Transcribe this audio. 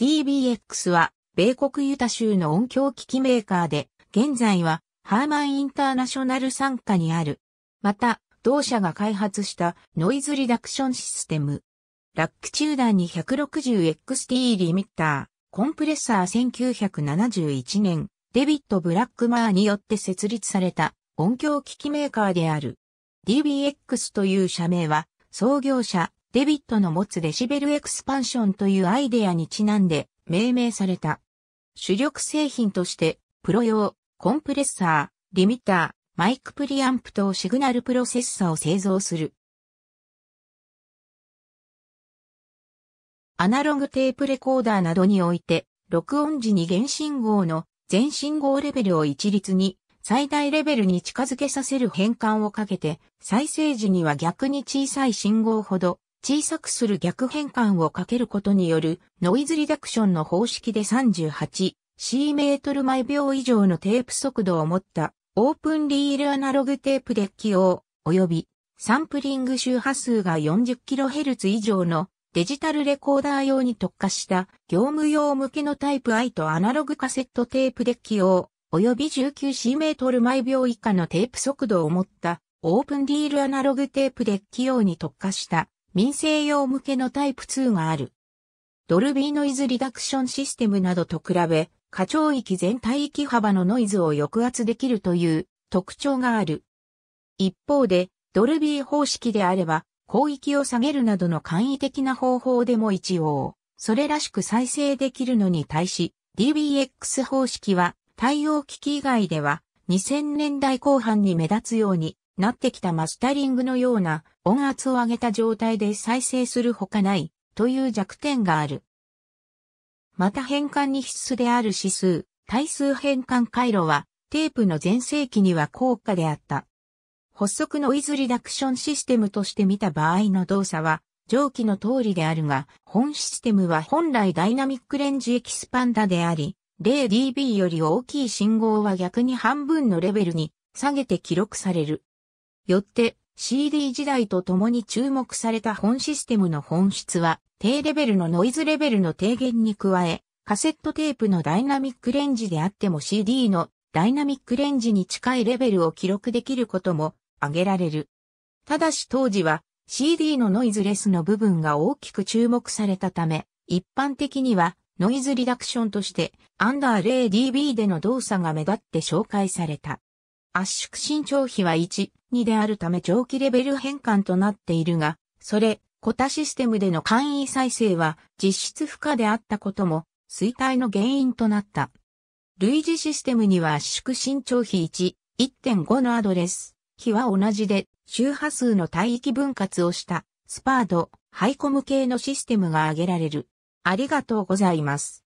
DBX は、米国ユタ州の音響機器メーカーで、現在は、ハーマンインターナショナル傘下にある。また、同社が開発したノイズリダクションシステム。ラック中段に 160XT リミッター、コンプレッサー1971年、デビット・ブラックマーによって設立された音響機器メーカーである。DBX という社名は、創業者、デビットの持つデシベルエクスパンションというアイデアにちなんで命名された。主力製品として、プロ用、コンプレッサー、リミター、マイクプリアンプとシグナルプロセッサを製造する。アナログテープレコーダーなどにおいて、録音時に原信号の全信号レベルを一律に最大レベルに近づけさせる変換をかけて、再生時には逆に小さい信号ほど小さくする逆変換をかけることによるノイズリダクションの方式で 38C 毎秒以上のテープ速度を持ったオープンリールアナログテープで起用及びサンプリング周波数が 40kHz 以上のデジタルレコーダー用に特化した業務用向けのタイプ I とアナログカセットテープで起用及び 19C 毎秒以下のテープ速度を持ったオープンリールアナログテープで起用に特化した民生用向けのタイプ2がある。ドルビーノイズリダクションシステムなどと比べ、過聴域全体域幅のノイズを抑圧できるという特徴がある。一方で、ドルビー方式であれば、広域を下げるなどの簡易的な方法でも一応、それらしく再生できるのに対し、DBX 方式は、対応機器以外では、2000年代後半に目立つように、なってきたマスタリングのような音圧を上げた状態で再生するほかないという弱点がある。また変換に必須である指数、対数変換回路はテープの全盛期には高価であった。発足ノイズリダクションシステムとして見た場合の動作は上記の通りであるが、本システムは本来ダイナミックレンジエキスパンダであり、0dB より大きい信号は逆に半分のレベルに下げて記録される。よって CD 時代とともに注目された本システムの本質は低レベルのノイズレベルの低減に加え、カセットテープのダイナミックレンジであっても CD のダイナミックレンジに近いレベルを記録できることも挙げられる。ただし当時は CD のノイズレスの部分が大きく注目されたため、一般的にはノイズリダクションとしてアンダー 0dB での動作が目立って紹介された。圧縮伸長比は1、2であるため長期レベル変換となっているが、それ、コタシステムでの簡易再生は実質不可であったことも衰退の原因となった。類似システムには圧縮伸長比1、1.5のアドレス、比は同じで周波数の帯域分割をしたスパード、ハイコム系のシステムが挙げられる。ありがとうございます。